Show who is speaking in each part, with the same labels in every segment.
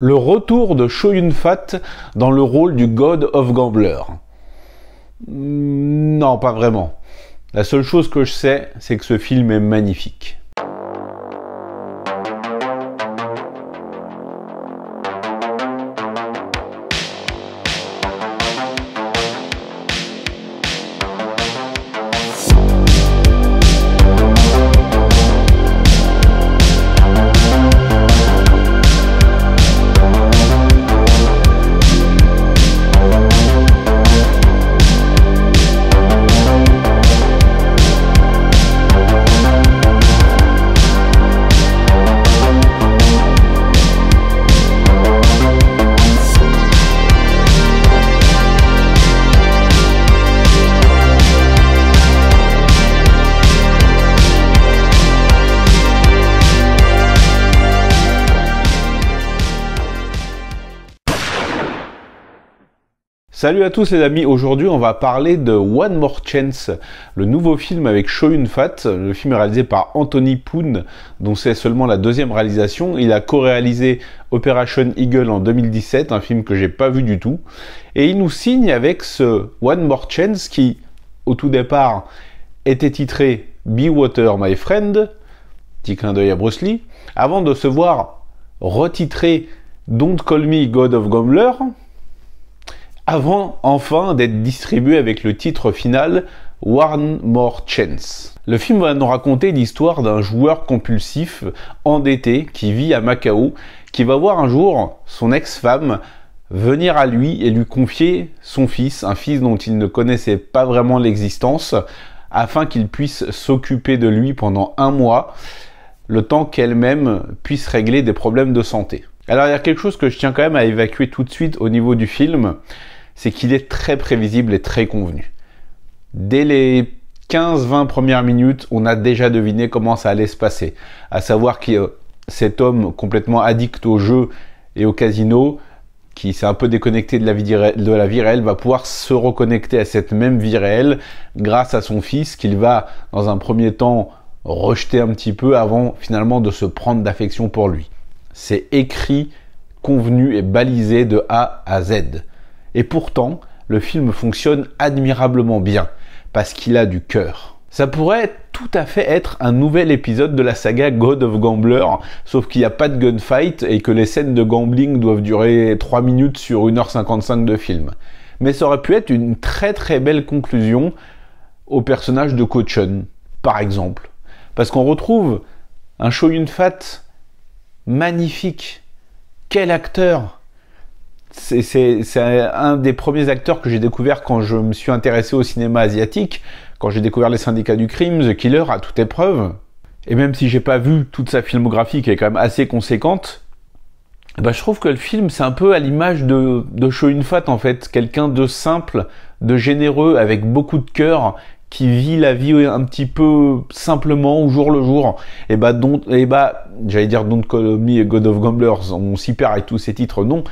Speaker 1: Le retour de yun Fat dans le rôle du God of Gambler. Hmm, non, pas vraiment. La seule chose que je sais, c'est que ce film est magnifique. Salut à tous les amis, aujourd'hui on va parler de One More Chance, le nouveau film avec yun Fat, le film est réalisé par Anthony Poon, dont c'est seulement la deuxième réalisation. Il a co-réalisé Operation Eagle en 2017, un film que j'ai pas vu du tout, et il nous signe avec ce One More Chance qui, au tout départ, était titré Be Water My Friend, petit clin d'œil à Bruce Lee, avant de se voir retitré Don't Call Me God of Gambler, avant enfin d'être distribué avec le titre final One More Chance. Le film va nous raconter l'histoire d'un joueur compulsif endetté qui vit à Macao, qui va voir un jour son ex-femme venir à lui et lui confier son fils, un fils dont il ne connaissait pas vraiment l'existence, afin qu'il puisse s'occuper de lui pendant un mois, le temps qu'elle-même puisse régler des problèmes de santé. Alors il y a quelque chose que je tiens quand même à évacuer tout de suite au niveau du film, c'est qu'il est très prévisible et très convenu. Dès les 15-20 premières minutes, on a déjà deviné comment ça allait se passer. À savoir que euh, cet homme complètement addict au jeu et au casino, qui s'est un peu déconnecté de la, vie de la vie réelle, va pouvoir se reconnecter à cette même vie réelle grâce à son fils qu'il va, dans un premier temps, rejeter un petit peu avant finalement de se prendre d'affection pour lui. C'est écrit, convenu et balisé de A à Z. Et pourtant, le film fonctionne admirablement bien, parce qu'il a du cœur. Ça pourrait tout à fait être un nouvel épisode de la saga God of Gambler, sauf qu'il n'y a pas de gunfight et que les scènes de gambling doivent durer 3 minutes sur 1h55 de film. Mais ça aurait pu être une très très belle conclusion au personnage de Kochun, par exemple. Parce qu'on retrouve un Shoyun Fat magnifique. Quel acteur c'est un des premiers acteurs que j'ai découvert quand je me suis intéressé au cinéma asiatique, quand j'ai découvert les syndicats du crime, The Killer, à toute épreuve. Et même si j'ai pas vu toute sa filmographie, qui est quand même assez conséquente, bah, je trouve que le film, c'est un peu à l'image de, de Show Fat, en fait. Quelqu'un de simple, de généreux, avec beaucoup de cœur, qui vit la vie un petit peu simplement au jour le jour et bah don't, et bah j'allais dire Don't Call Me God of Gamblers on s'y perd avec tous ces titres non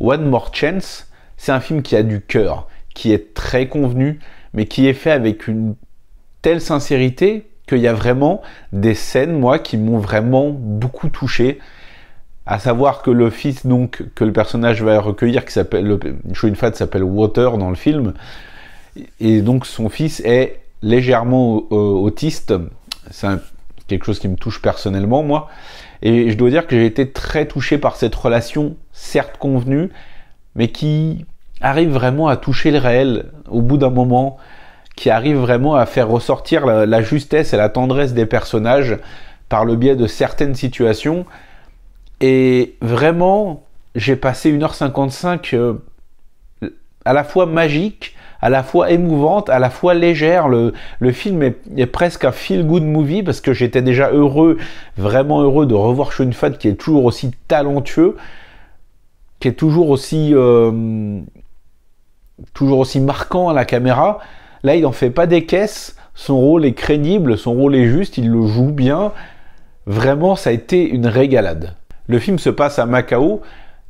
Speaker 1: One More Chance, c'est un film qui a du cœur, qui est très convenu, mais qui est fait avec une telle sincérité qu'il y a vraiment des scènes, moi, qui m'ont vraiment beaucoup touché. À savoir que le fils, donc, que le personnage va recueillir, qui s'appelle, le, fat s'appelle Water dans le film, et donc son fils est légèrement euh, autiste. C'est quelque chose qui me touche personnellement, moi. Et je dois dire que j'ai été très touché par cette relation, certes convenue, mais qui arrive vraiment à toucher le réel au bout d'un moment, qui arrive vraiment à faire ressortir la, justesse et la tendresse des personnages par le biais de certaines situations. Et vraiment, j'ai passé 1h55 euh, à la fois magique, à la fois émouvante, à la fois légère. Le, film est, presque un feel-good movie parce que j'étais déjà heureux, vraiment heureux de revoir Sean Fat qui est toujours aussi talentueux, qui est toujours aussi, euh, toujours aussi marquant à la caméra. Là, il n'en fait pas des caisses. Son rôle est crédible, son rôle est juste, il le joue bien. Vraiment, ça a été une régalade. Le film se passe à Macao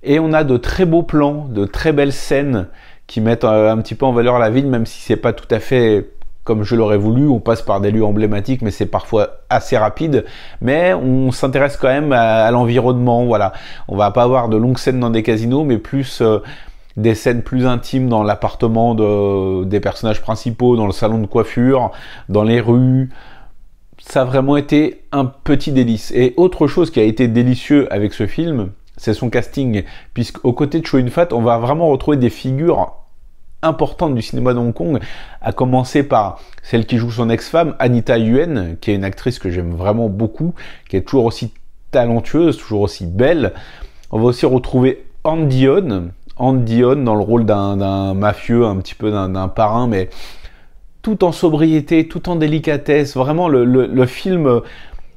Speaker 1: et on a de très beaux plans, de très belles scènes qui mettent euh, un petit peu en valeur la ville, même si c'est pas tout à fait comme je l'aurais voulu. On passe par des lieux emblématiques, mais c'est parfois assez rapide. Mais on s'intéresse quand même à, l'environnement. Voilà, on va pas avoir de longues scènes dans des casinos, mais plus euh, des scènes plus intimes dans l'appartement des personnages principaux, dans le salon de coiffure, dans les rues. Ça a vraiment été un petit délice. Et autre chose qui a été délicieux avec ce film, c'est son casting, puisque aux côtés de Fat, on va vraiment retrouver des figures importante du cinéma de Hong Kong, à commencer par celle qui joue son ex-femme, Anita Yuen, qui est une actrice que j'aime vraiment beaucoup, qui est toujours aussi talentueuse, toujours aussi belle. On va aussi retrouver Andy On, Andy On dans le rôle d'un mafieux, un petit peu d'un parrain, mais tout en sobriété, tout en délicatesse. Vraiment, le, le film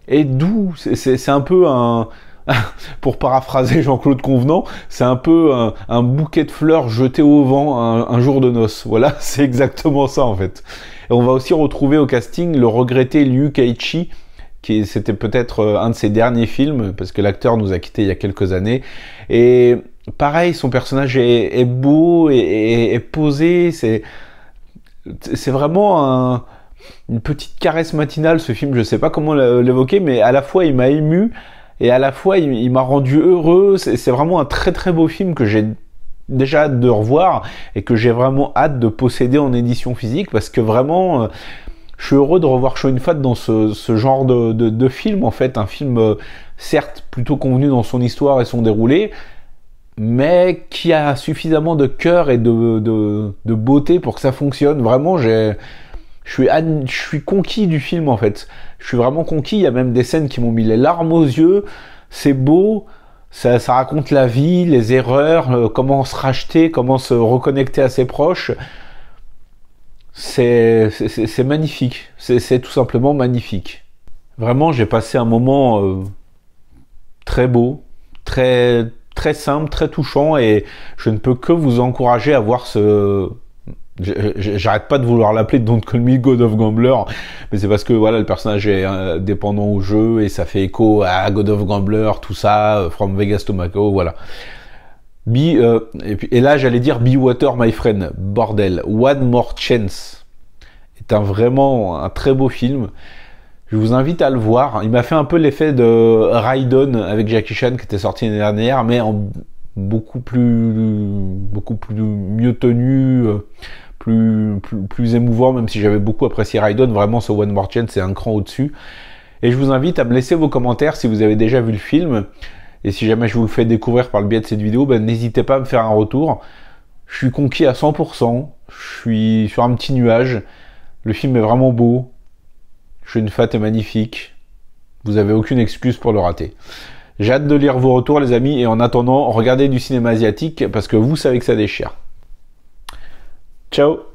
Speaker 1: est doux. C'est un peu un pour paraphraser Jean-Claude Convenant, c'est un peu un, bouquet de fleurs jeté au vent un, jour de noces. Voilà, c'est exactement ça en fait. Et on va aussi retrouver au casting le regretté Liu Kaichi, qui c'était peut-être euh, un de ses derniers films, parce que l'acteur nous a quittés il y a quelques années. Et pareil, son personnage est, beau, et posé, c'est c'est vraiment une petite caresse matinale ce film. Je sais pas comment l'évoquer, mais à la fois il m'a ému et à la fois il, m'a rendu heureux. C'est vraiment un très très beau film que j'ai déjà hâte de revoir et que j'ai vraiment hâte de posséder en édition physique parce que vraiment. Euh, je suis heureux de revoir Sean Fat dans ce, genre de, film, en fait, un film euh, certes plutôt convenu dans son histoire et son déroulé, mais qui a suffisamment de cœur et de beauté pour que ça fonctionne. Vraiment, j'ai, je suis, je suis conquis du film en fait. Je suis vraiment conquis. Il y a même des scènes qui m'ont mis les larmes aux yeux. C'est beau. Ça, raconte la vie, les erreurs, euh, comment se racheter, comment se reconnecter à ses proches. C'est magnifique. C'est tout simplement magnifique. Vraiment, j'ai passé un moment euh, très beau, très, très simple, très touchant et je ne peux que vous encourager à voir ce, J'arrête pas de vouloir l'appeler Don't Call Me God of Gambler, mais c'est parce que voilà le personnage est euh, dépendant au jeu et ça fait écho à God of Gambler, tout ça, euh, From Vegas to Macao voilà. Euh, et, là j'allais dire Be Water My Friend, bordel, One More Chance est un vraiment un très beau film. Je vous invite à le voir. Il m'a fait un peu l'effet de Raiden avec Jackie Chan qui était sorti l'année dernière, mais en beaucoup plus beaucoup plus mieux tenu plus, émouvant, même si j'avais beaucoup apprécié Raidon. Vraiment, ce One More Chance, c'est un cran au-dessus. Et je vous invite à me laisser vos commentaires si vous avez déjà vu le film. Et si jamais je vous le fais découvrir par le biais de cette vidéo, ben, n'hésitez pas à me faire un retour. Je suis conquis à 100%. Je suis sur un petit nuage. Le film est vraiment beau. Une fat magnifique. Vous avez aucune excuse pour le rater. J'ai hâte de lire vos retours, les amis. Et en attendant, regardez du cinéma asiatique parce que vous savez que ça déchire. Ciao